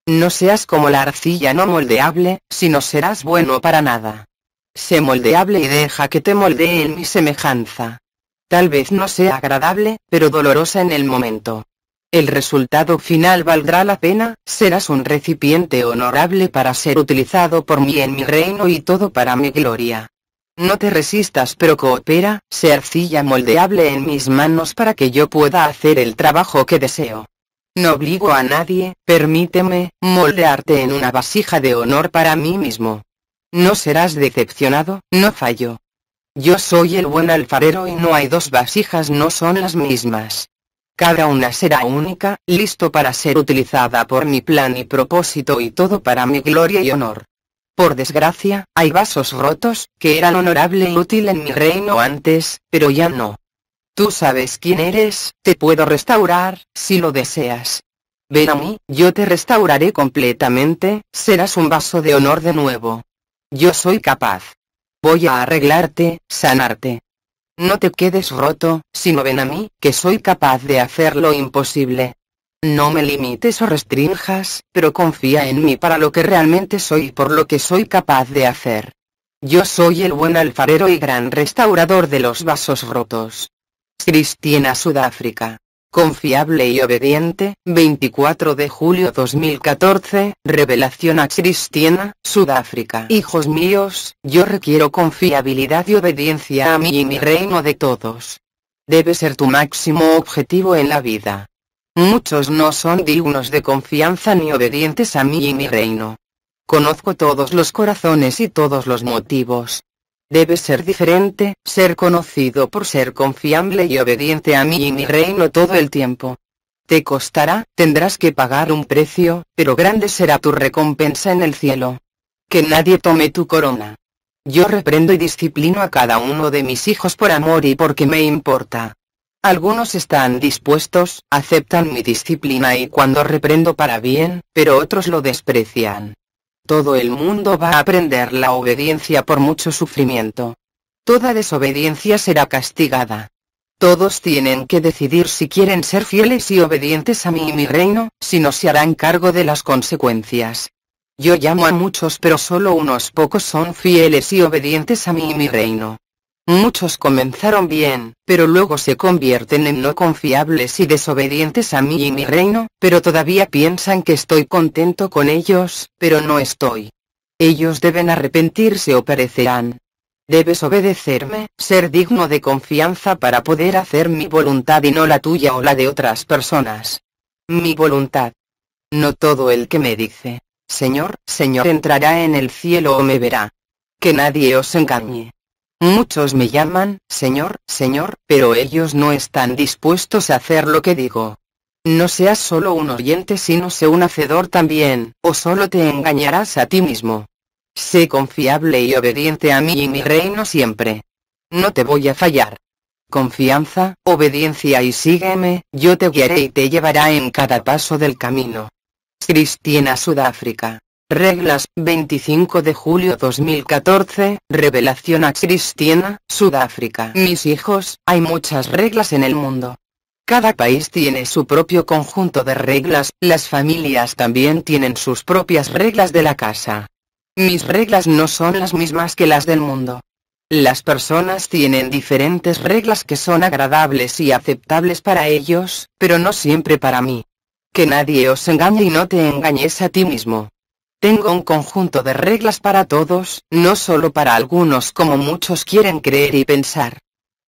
No seas como la arcilla no moldeable, si no serás bueno para nada. Sé moldeable y deja que te moldee en mi semejanza. Tal vez no sea agradable, pero dolorosa en el momento. El resultado final valdrá la pena, serás un recipiente honorable para ser utilizado por mí en mi reino y todo para mi gloria. No te resistas pero coopera, sercilla arcilla moldeable en mis manos para que yo pueda hacer el trabajo que deseo. No obligo a nadie, permíteme, moldearte en una vasija de honor para mí mismo. No serás decepcionado, no fallo. Yo soy el buen alfarero y no hay dos vasijas, no son las mismas. Cada una será única, listo para ser utilizada por mi plan y propósito y todo para mi gloria y honor. Por desgracia, hay vasos rotos, que eran honorable y útil en mi reino antes, pero ya no. Tú sabes quién eres, te puedo restaurar, si lo deseas. Ven a mí, yo te restauraré completamente, serás un vaso de honor de nuevo. Yo soy capaz. Voy a arreglarte, sanarte, no te quedes roto, sino ven a mí, que soy capaz de hacer lo imposible. No me limites o restrinjas, pero confía en mí para lo que realmente soy y por lo que soy capaz de hacer. Yo soy el buen alfarero y gran restaurador de los vasos rotos. Cristina Sudáfrica confiable y obediente, 24 de julio 2014, revelación a Cristiana, Sudáfrica. Hijos míos, yo requiero confiabilidad y obediencia a mí y mi reino de todos. Debe ser tu máximo objetivo en la vida. Muchos no son dignos de confianza ni obedientes a mí y mi reino. Conozco todos los corazones y todos los motivos, Debes ser diferente, ser conocido por ser confiable y obediente a mí y mi reino todo el tiempo. Te costará, tendrás que pagar un precio, pero grande será tu recompensa en el cielo. Que nadie tome tu corona. Yo reprendo y disciplino a cada uno de mis hijos por amor y porque me importa. Algunos están dispuestos, aceptan mi disciplina y cuando reprendo para bien, pero otros lo desprecian. Todo el mundo va a aprender la obediencia por mucho sufrimiento. Toda desobediencia será castigada. Todos tienen que decidir si quieren ser fieles y obedientes a mí y mi reino, si no se harán cargo de las consecuencias. Yo llamo a muchos pero solo unos pocos son fieles y obedientes a mí y mi reino. Muchos comenzaron bien, pero luego se convierten en no confiables y desobedientes a mí y mi reino, pero todavía piensan que estoy contento con ellos, pero no estoy. Ellos deben arrepentirse o perecerán. Debes obedecerme, ser digno de confianza para poder hacer mi voluntad y no la tuya o la de otras personas. Mi voluntad. No todo el que me dice, Señor, Señor entrará en el cielo o me verá. Que nadie os engañe. Muchos me llaman, Señor, Señor, pero ellos no están dispuestos a hacer lo que digo. No seas solo un oyente sino sé un hacedor también, o solo te engañarás a ti mismo. Sé confiable y obediente a mí y mi reino siempre. No te voy a fallar. Confianza, obediencia y sígueme, yo te guiaré y te llevará en cada paso del camino. Cristina Sudáfrica Reglas, 25 de julio 2014, Revelación a Cristiana, Sudáfrica. Mis hijos, hay muchas reglas en el mundo. Cada país tiene su propio conjunto de reglas, las familias también tienen sus propias reglas de la casa. Mis reglas no son las mismas que las del mundo. Las personas tienen diferentes reglas que son agradables y aceptables para ellos, pero no siempre para mí. Que nadie os engañe y no te engañes a ti mismo. Tengo un conjunto de reglas para todos, no solo para algunos como muchos quieren creer y pensar.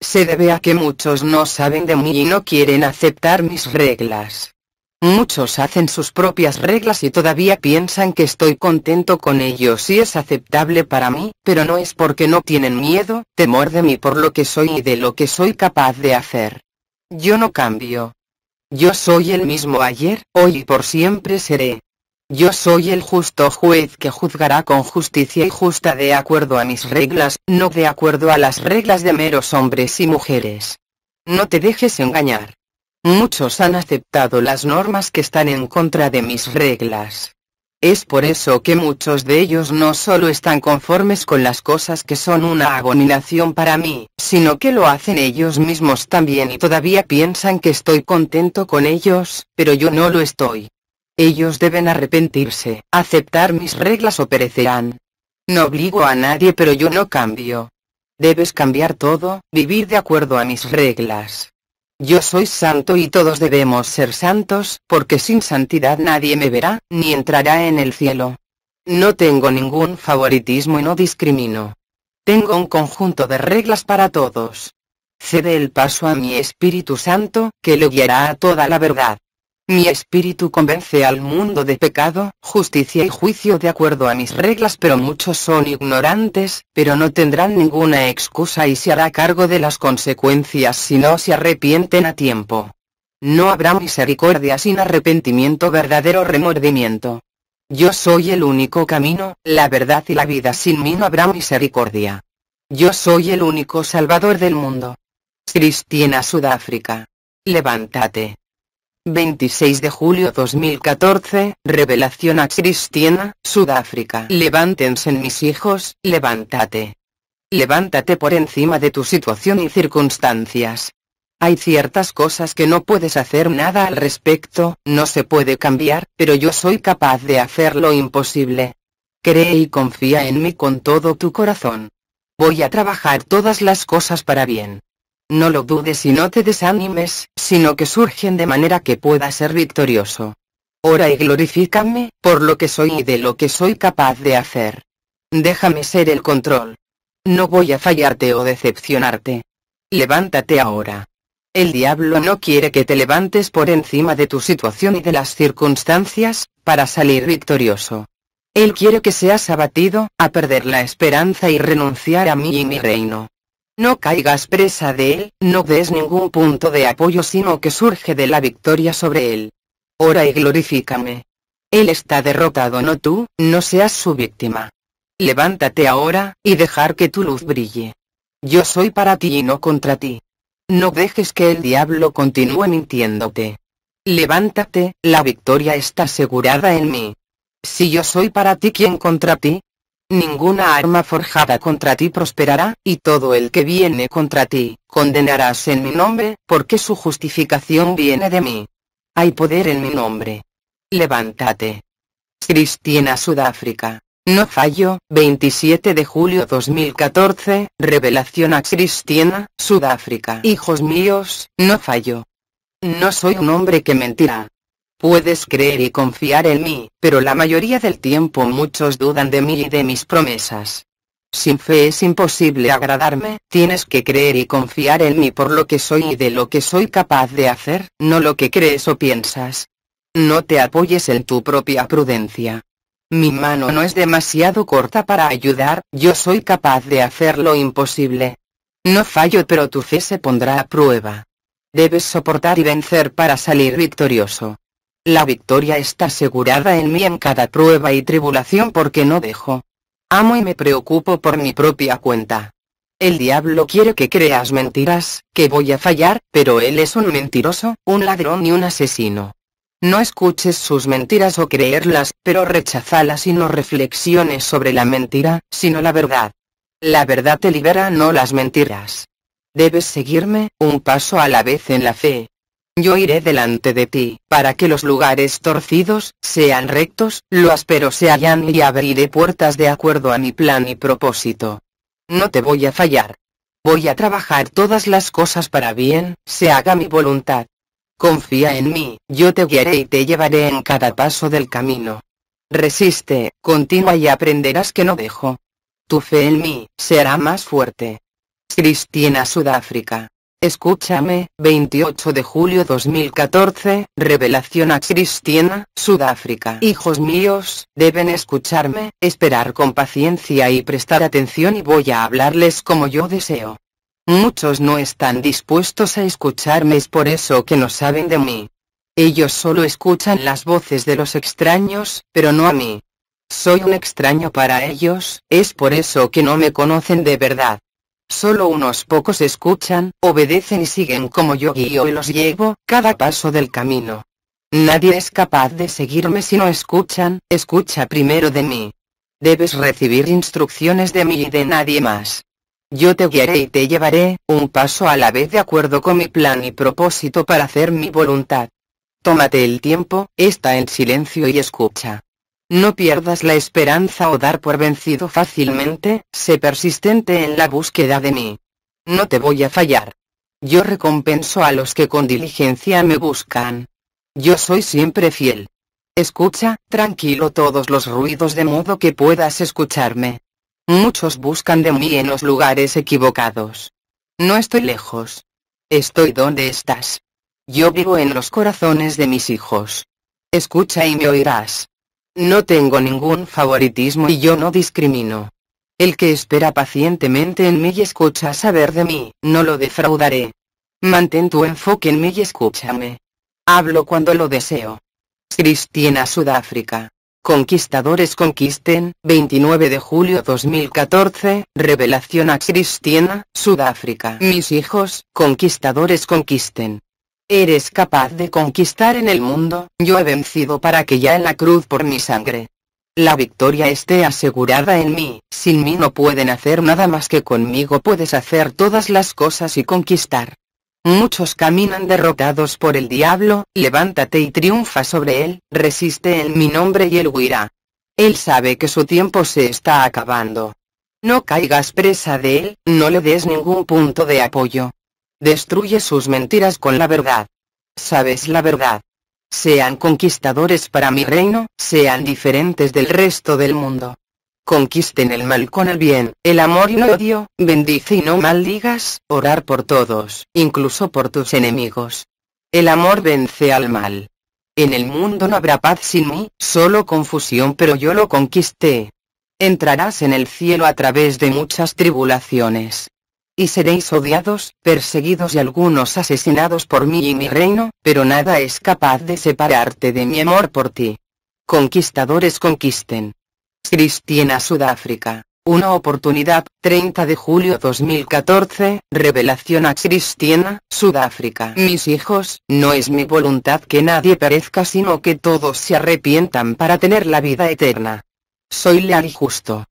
Se debe a que muchos no saben de mí y no quieren aceptar mis reglas. Muchos hacen sus propias reglas y todavía piensan que estoy contento con ellos y es aceptable para mí, pero no es porque no tienen miedo, temor de mí por lo que soy y de lo que soy capaz de hacer. Yo no cambio. Yo soy el mismo ayer, hoy y por siempre seré. Yo soy el justo juez que juzgará con justicia y justa de acuerdo a mis reglas, no de acuerdo a las reglas de meros hombres y mujeres. No te dejes engañar. Muchos han aceptado las normas que están en contra de mis reglas. Es por eso que muchos de ellos no solo están conformes con las cosas que son una abominación para mí, sino que lo hacen ellos mismos también y todavía piensan que estoy contento con ellos, pero yo no lo estoy. Ellos deben arrepentirse, aceptar mis reglas o perecerán. No obligo a nadie pero yo no cambio. Debes cambiar todo, vivir de acuerdo a mis reglas. Yo soy santo y todos debemos ser santos, porque sin santidad nadie me verá, ni entrará en el cielo. No tengo ningún favoritismo y no discrimino. Tengo un conjunto de reglas para todos. Cede el paso a mi Espíritu Santo, que lo guiará a toda la verdad. Mi espíritu convence al mundo de pecado, justicia y juicio de acuerdo a mis reglas, pero muchos son ignorantes, pero no tendrán ninguna excusa y se hará cargo de las consecuencias si no se arrepienten a tiempo. No habrá misericordia sin arrepentimiento, verdadero remordimiento. Yo soy el único camino, la verdad y la vida, sin mí no habrá misericordia. Yo soy el único salvador del mundo. Cristina, Sudáfrica. Levántate. 26 de julio 2014, revelación a Cristiana, Sudáfrica. Levántense mis hijos, levántate. Levántate por encima de tu situación y circunstancias. Hay ciertas cosas que no puedes hacer nada al respecto, no se puede cambiar, pero yo soy capaz de hacer lo imposible. Cree y confía en mí con todo tu corazón. Voy a trabajar todas las cosas para bien. No lo dudes y no te desanimes, sino que surgen de manera que pueda ser victorioso. Ora y glorifícame, por lo que soy y de lo que soy capaz de hacer. Déjame ser el control. No voy a fallarte o decepcionarte. Levántate ahora. El diablo no quiere que te levantes por encima de tu situación y de las circunstancias, para salir victorioso. Él quiere que seas abatido, a perder la esperanza y renunciar a mí y mi reino. No caigas presa de él, no des ningún punto de apoyo sino que surge de la victoria sobre él. Ora y glorifícame. Él está derrotado no tú, no seas su víctima. Levántate ahora, y dejar que tu luz brille. Yo soy para ti y no contra ti. No dejes que el diablo continúe mintiéndote. Levántate, la victoria está asegurada en mí. Si yo soy para ti ¿quién contra ti, ninguna arma forjada contra ti prosperará, y todo el que viene contra ti, condenarás en mi nombre, porque su justificación viene de mí. Hay poder en mi nombre. Levántate. Cristina Sudáfrica. No fallo, 27 de julio 2014, revelación a Cristina, Sudáfrica. Hijos míos, no fallo. No soy un hombre que mentirá. Puedes creer y confiar en mí, pero la mayoría del tiempo muchos dudan de mí y de mis promesas. Sin fe es imposible agradarme, tienes que creer y confiar en mí por lo que soy y de lo que soy capaz de hacer, no lo que crees o piensas. No te apoyes en tu propia prudencia. Mi mano no es demasiado corta para ayudar, yo soy capaz de hacer lo imposible. No fallo pero tu fe se pondrá a prueba. Debes soportar y vencer para salir victorioso. La victoria está asegurada en mí en cada prueba y tribulación porque no dejo. Amo y me preocupo por mi propia cuenta. El diablo quiere que creas mentiras, que voy a fallar, pero él es un mentiroso, un ladrón y un asesino. No escuches sus mentiras o creerlas, pero rechazalas y no reflexiones sobre la mentira, sino la verdad. La verdad te libera, no las mentiras. Debes seguirme, un paso a la vez en la fe, yo iré delante de ti, para que los lugares torcidos sean rectos, lo áspero se hallan y abriré puertas de acuerdo a mi plan y propósito. No te voy a fallar. Voy a trabajar todas las cosas para bien, se haga mi voluntad. Confía en mí, yo te guiaré y te llevaré en cada paso del camino. Resiste, continúa y aprenderás que no dejo. Tu fe en mí será más fuerte. Cristina Sudáfrica. Escúchame, 28 de julio 2014, Revelación a Cristiana, Sudáfrica. Hijos míos, deben escucharme, esperar con paciencia y prestar atención y voy a hablarles como yo deseo. Muchos no están dispuestos a escucharme es por eso que no saben de mí. Ellos solo escuchan las voces de los extraños, pero no a mí. Soy un extraño para ellos, es por eso que no me conocen de verdad. Solo unos pocos escuchan, obedecen y siguen como yo guío y los llevo, cada paso del camino. Nadie es capaz de seguirme si no escuchan, escucha primero de mí. Debes recibir instrucciones de mí y de nadie más. Yo te guiaré y te llevaré, un paso a la vez de acuerdo con mi plan y propósito para hacer mi voluntad. Tómate el tiempo, está en silencio y escucha. No pierdas la esperanza o dar por vencido fácilmente, sé persistente en la búsqueda de mí. No te voy a fallar. Yo recompenso a los que con diligencia me buscan. Yo soy siempre fiel. Escucha, tranquilo todos los ruidos de modo que puedas escucharme. Muchos buscan de mí en los lugares equivocados. No estoy lejos. Estoy donde estás. Yo vivo en los corazones de mis hijos. Escucha y me oirás. No tengo ningún favoritismo y yo no discrimino. El que espera pacientemente en mí y escucha saber de mí, no lo defraudaré. Mantén tu enfoque en mí y escúchame. Hablo cuando lo deseo. Cristina Sudáfrica. Conquistadores conquisten, 29 de julio 2014, revelación a Cristina, Sudáfrica. Mis hijos, conquistadores conquisten eres capaz de conquistar en el mundo, yo he vencido para que ya en la cruz por mi sangre. La victoria esté asegurada en mí, sin mí no pueden hacer nada más que conmigo puedes hacer todas las cosas y conquistar. Muchos caminan derrotados por el diablo, levántate y triunfa sobre él, resiste en mi nombre y él huirá. Él sabe que su tiempo se está acabando. No caigas presa de él, no le des ningún punto de apoyo. Destruye sus mentiras con la verdad. ¿Sabes la verdad? Sean conquistadores para mi reino, sean diferentes del resto del mundo. Conquisten el mal con el bien, el amor y no odio, bendice y no maldigas, orar por todos, incluso por tus enemigos. El amor vence al mal. En el mundo no habrá paz sin mí, solo confusión pero yo lo conquisté. Entrarás en el cielo a través de muchas tribulaciones y seréis odiados, perseguidos y algunos asesinados por mí y mi reino, pero nada es capaz de separarte de mi amor por ti. Conquistadores conquisten. Cristina Sudáfrica. Una oportunidad, 30 de julio 2014, revelación a Cristina, Sudáfrica. Mis hijos, no es mi voluntad que nadie perezca sino que todos se arrepientan para tener la vida eterna. Soy leal y justo.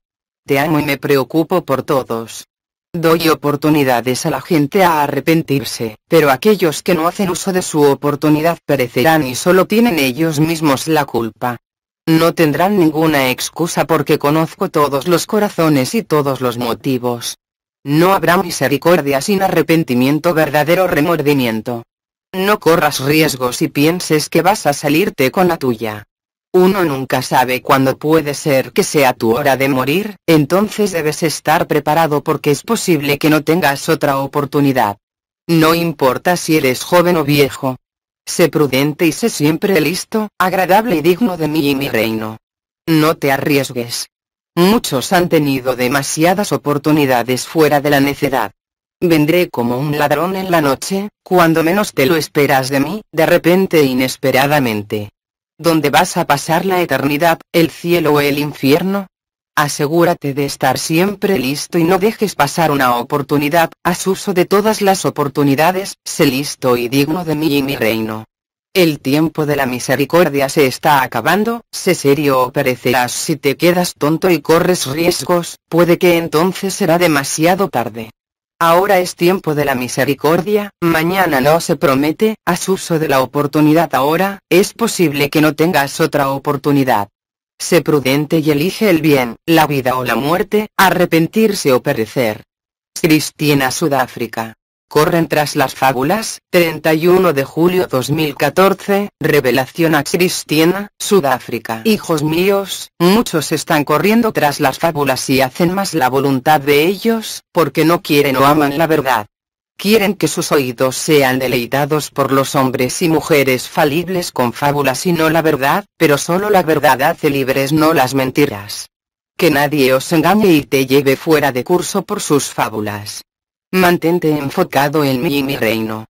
Te amo y me preocupo por todos. Doy oportunidades a la gente a arrepentirse, pero aquellos que no hacen uso de su oportunidad perecerán y solo tienen ellos mismos la culpa. No tendrán ninguna excusa porque conozco todos los corazones y todos los motivos. No habrá misericordia sin arrepentimiento verdadero remordimiento. No corras riesgos y pienses que vas a salirte con la tuya. Uno nunca sabe cuándo puede ser que sea tu hora de morir, entonces debes estar preparado porque es posible que no tengas otra oportunidad. No importa si eres joven o viejo. Sé prudente y sé siempre listo, agradable y digno de mí y mi reino. No te arriesgues. Muchos han tenido demasiadas oportunidades fuera de la necedad. Vendré como un ladrón en la noche, cuando menos te lo esperas de mí, de repente e inesperadamente. ¿Dónde vas a pasar la eternidad, el cielo o el infierno? Asegúrate de estar siempre listo y no dejes pasar una oportunidad, haz uso de todas las oportunidades, sé listo y digno de mí y mi reino. El tiempo de la misericordia se está acabando, sé serio o perecerás si te quedas tonto y corres riesgos, puede que entonces será demasiado tarde. Ahora es tiempo de la misericordia, mañana no se promete, haz uso de la oportunidad ahora, es posible que no tengas otra oportunidad. Sé prudente y elige el bien, la vida o la muerte, arrepentirse o perecer. Cristina Sudáfrica Corren tras las fábulas, 31 de julio 2014, revelación a Cristiana, Sudáfrica. Hijos míos, muchos están corriendo tras las fábulas y hacen más la voluntad de ellos, porque no quieren o aman la verdad. Quieren que sus oídos sean deleitados por los hombres y mujeres falibles con fábulas y no la verdad, pero solo la verdad hace libres no las mentiras. Que nadie os engañe y te lleve fuera de curso por sus fábulas. Mantente enfocado en mí y mi reino.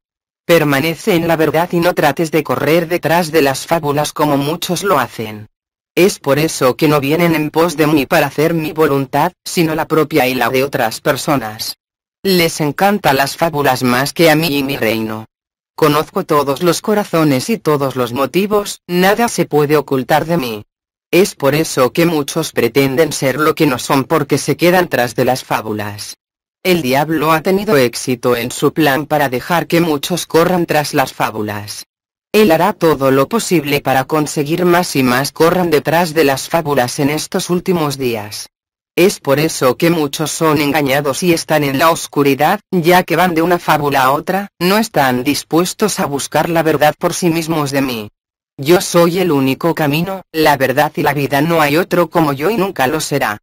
Permanece en la verdad y no trates de correr detrás de las fábulas como muchos lo hacen. Es por eso que no vienen en pos de mí para hacer mi voluntad, sino la propia y la de otras personas. Les encanta las fábulas más que a mí y mi reino. Conozco todos los corazones y todos los motivos, nada se puede ocultar de mí. Es por eso que muchos pretenden ser lo que no son porque se quedan tras de las fábulas. El diablo ha tenido éxito en su plan para dejar que muchos corran tras las fábulas. Él hará todo lo posible para conseguir más y más corran detrás de las fábulas en estos últimos días. Es por eso que muchos son engañados y están en la oscuridad, ya que van de una fábula a otra, no están dispuestos a buscar la verdad por sí mismos de mí. Yo soy el único camino, la verdad y la vida no hay otro como yo y nunca lo será.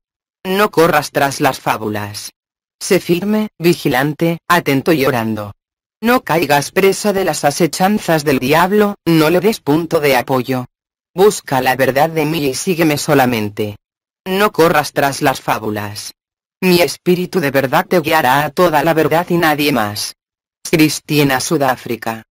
No corras tras las fábulas. Sé firme, vigilante, atento y orando. No caigas presa de las asechanzas del diablo, no le des punto de apoyo. Busca la verdad de mí y sígueme solamente. No corras tras las fábulas. Mi espíritu de verdad te guiará a toda la verdad y nadie más. Cristina Sudáfrica.